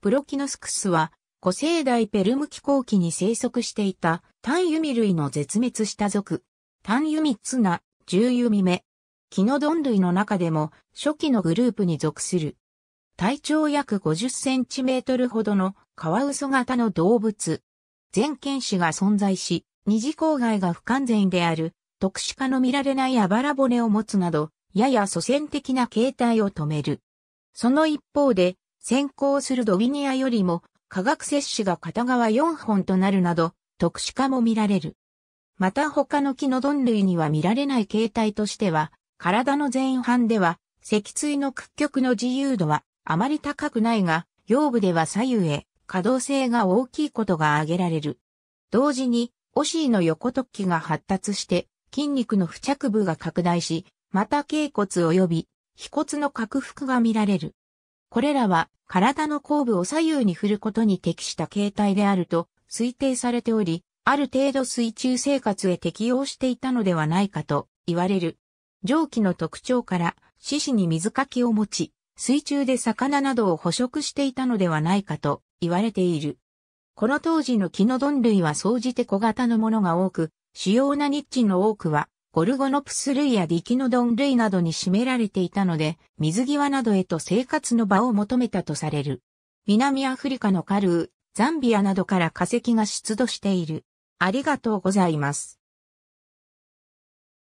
プロキノスクスは、古生代ペルム紀後期に生息していた単ユミ類の絶滅した族。単ユミツナ、十ユミ目。キノドン類の中でも初期のグループに属する。体長約50センチメートルほどのカワウソ型の動物。全犬種が存在し、二次公害が不完全である、特殊化の見られないあばら骨を持つなど、やや祖先的な形態を止める。その一方で、先行するドビニアよりも化学摂取が片側4本となるなど特殊化も見られる。また他の木のん類には見られない形態としては、体の前半では脊椎の屈曲の自由度はあまり高くないが、腰部では左右へ可動性が大きいことが挙げられる。同時に、オシーの横突起が発達して筋肉の付着部が拡大し、また頸骨及び、皮骨の拡幅が見られる。これらは体の後部を左右に振ることに適した形態であると推定されており、ある程度水中生活へ適応していたのではないかと言われる。蒸気の特徴から、獅子に水かきを持ち、水中で魚などを捕食していたのではないかと言われている。この当時のキノドン類は総じて小型のものが多く、主要なニッチの多くはゴルゴノプス類やディキノドン類などに占められていたので、水際などへと生活の場を求めたとされる。南アフリカのカルー、ザンビアなどから化石が出土している。ありがとうございます。